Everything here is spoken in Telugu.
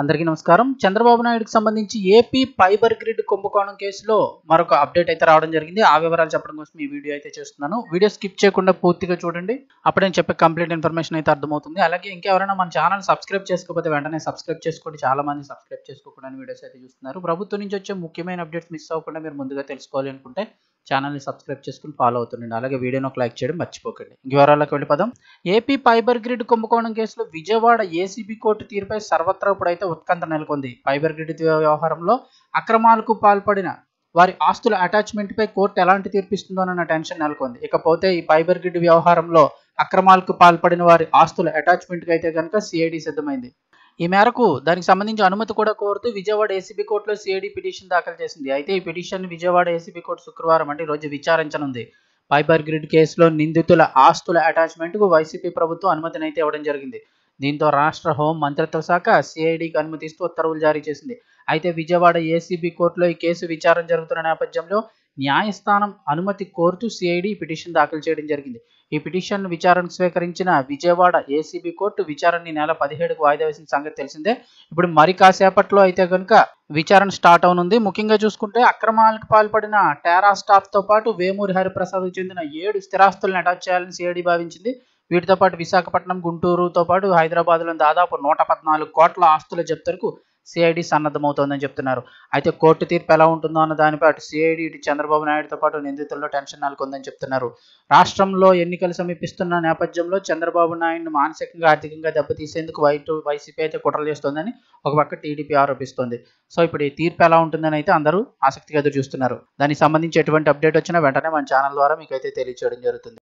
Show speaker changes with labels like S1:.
S1: అందరికీ నమస్కారం చంద్రబాబు నాయుడుకి సంబంధించి ఏపీ ఫైబర్ గ్రిడ్ కుంభకోణం కేసులో మరొక అప్డేట్ అయితే రావడం జరిగింది ఆ వివరాలు చెప్పడం కోసం ఈ వీడియో అయితే చేస్తున్నాను వీడియో స్కిప్ చేయకుండా పూర్తిగా చూడండి అప్పుడు నేను చెప్పే కంప్లీట్ ఇన్ఫర్మేషన్ అయితే అర్థమవుతుంది అలాగే ఇంకెవరైనా మన ఛానల్ సబ్స్క్రైబ్ చేసుకోకపోతే వెంటనే సబ్స్క్రైబ్ చేసుకోండి చాలా మంది సబ్స్క్రైబ్ చేసుకోకుండా వీడియోస్ అయితే చూస్తున్నారు ప్రభుత్వం నుంచి వచ్చే ముఖ్యమైన అప్డేట్స్ మిస్ అవ్వకుండా మీరు ముందుగా తెలుసుకోవాలి అనుకుంటే ఛానల్ని సబ్స్క్రైబ్ చేసుకుని ఫాలో అవుతుండండి అలాగే వీడియోని ఒక లైక్ చేయడం మర్చిపోకండి వివరాలకు వెళ్ళిపోదాం ఏపీ ఫైబర్ గ్రిడ్ కుంభకోణం కేసులో విజయవాడ ఏసీబీ కోర్టు తీరుపై సర్వత్రా ఇప్పుడైతే ఉత్కంఠ నెలకొంది ఫైబర్ గ్రిడ్ వ్యవహారంలో అక్రమాలకు పాల్పడిన వారి ఆస్తుల అటాచ్మెంట్పై కోర్టు ఎలాంటి తీర్పిస్తుందో అన్న టెన్షన్ నెలకొంది ఇకపోతే ఈ ఫైబర్ గ్రిడ్ వ్యవహారంలో అక్రమాలకు పాల్పడిన వారి ఆస్తుల అటాచ్మెంట్కి అయితే కనుక సిఐడి సిద్ధమైంది ఈ మేరకు దానికి సంబంధించి అనుమతి కూడా కోరుతూ విజయవాడ ఏసీబీ కోర్టులో సిఐడి పిటిషన్ దాఖలు చేసింది అయితే ఈ పిటిషన్ విజయవాడ ఏసీబీ కోర్టు శుక్రవారం అంటే రోజు విచారించనుంది పైబర్ గ్రిడ్ కేసులో నిందితుల ఆస్తుల అటాచ్మెంట్కు వైసీపీ ప్రభుత్వం అనుమతినైతే ఇవ్వడం జరిగింది దీంతో రాష్ట్ర హోం మంత్రిత్వ శాఖ సిఐడికి అనుమతిస్తూ ఉత్తర్వులు జారీ చేసింది అయితే విజయవాడ ఏసీబీ కోర్టులో ఈ కేసు విచారణ జరుగుతున్న నేపథ్యంలో న్యాయస్థానం అనుమతి కోరుతూ సిఐడి పిటిషన్ దాఖలు చేయడం జరిగింది ఈ పిటిషన్ను విచారణకు స్వీకరించిన విజయవాడ ఏసీబీ కోర్టు విచారణని నెల పదిహేడుకు వాయిదా వేసిన సంగతి తెలిసిందే ఇప్పుడు మరి కాసేపట్లో అయితే కనుక విచారణ స్టార్ట్ అవునుంది ముఖ్యంగా చూసుకుంటే అక్రమాలకు పాల్పడిన టేరా స్టాఫ్తో పాటు వేమూరి హరిప్రసాద్ చెందిన ఏడు స్థిరాస్తులను అటాచ్ చేయాలని సిఐడి భావించింది వీటితో పాటు విశాఖపట్నం గుంటూరుతో పాటు హైదరాబాద్లో దాదాపు నూట పద్నాలుగు కోట్ల ఆస్తుల జప్తరకు సిఐడి సన్నద్ధమవుతోందని చెప్తున్నారు అయితే కోర్టు తీర్పు ఎలా ఉంటుందో అన్న దానిపై అటు సిఐడి ఇటు చంద్రబాబు నాయుడుతో పాటు నిందితుల్లో టెన్షన్ నెలకొందని చెప్తున్నారు రాష్ట్రంలో ఎన్నికలు సమీపిస్తున్న నేపథ్యంలో చంద్రబాబు నాయుడుని మానసికంగా ఆర్థికంగా దెబ్బతీసేందుకు వైట్ వైసీపీ అయితే కుట్రలు చేస్తోందని ఒక పక్క టీడీపీ ఆరోపిస్తోంది సో ఇప్పుడు ఈ తీర్పు ఎలా ఉంటుందని అయితే అందరూ ఆసక్తిగా ఎదురు చూస్తున్నారు దానికి సంబంధించి ఎటువంటి అప్డేట్ వచ్చినా వెంటనే మన ఛానల్ ద్వారా మీకైతే తెలియచేయడం జరుగుతుంది